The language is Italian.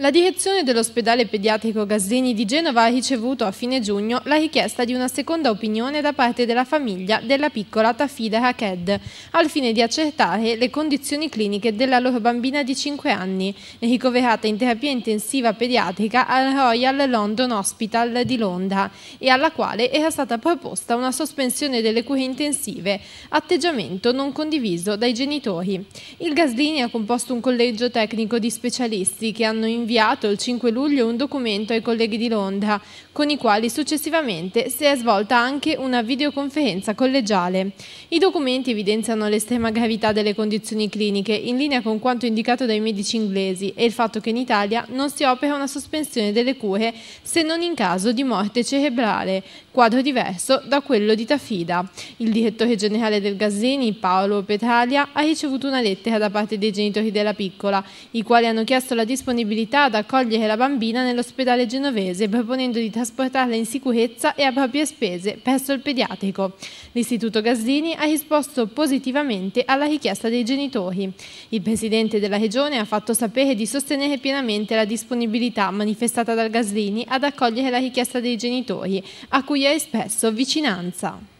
La direzione dell'ospedale pediatrico Gazzeni di Genova ha ricevuto a fine giugno la richiesta di una seconda opinione da parte della famiglia della piccola Tafida Haked, al fine di accertare le condizioni cliniche della loro bambina di 5 anni, ricoverata in terapia intensiva pediatrica al Royal London Hospital di Londra e alla quale era stata proposta una sospensione delle cure intensive, atteggiamento non condiviso dai genitori. Il Gazzini ha composto un collegio tecnico di specialisti che hanno invitato inviato il 5 luglio un documento ai colleghi di Londra, con i quali successivamente si è svolta anche una videoconferenza collegiale. I documenti evidenziano l'estrema gravità delle condizioni cliniche, in linea con quanto indicato dai medici inglesi e il fatto che in Italia non si opera una sospensione delle cure se non in caso di morte cerebrale, quadro diverso da quello di Tafida. Il direttore generale del Gazzini, Paolo Petralia, ha ricevuto una lettera da parte dei genitori della piccola, i quali hanno chiesto la disponibilità autorità ad accogliere la bambina nell'ospedale genovese, proponendo di trasportarla in sicurezza e a proprie spese presso il pediatrico. L'Istituto Gaslini ha risposto positivamente alla richiesta dei genitori. Il Presidente della Regione ha fatto sapere di sostenere pienamente la disponibilità manifestata dal Gaslini ad accogliere la richiesta dei genitori, a cui ha espresso vicinanza.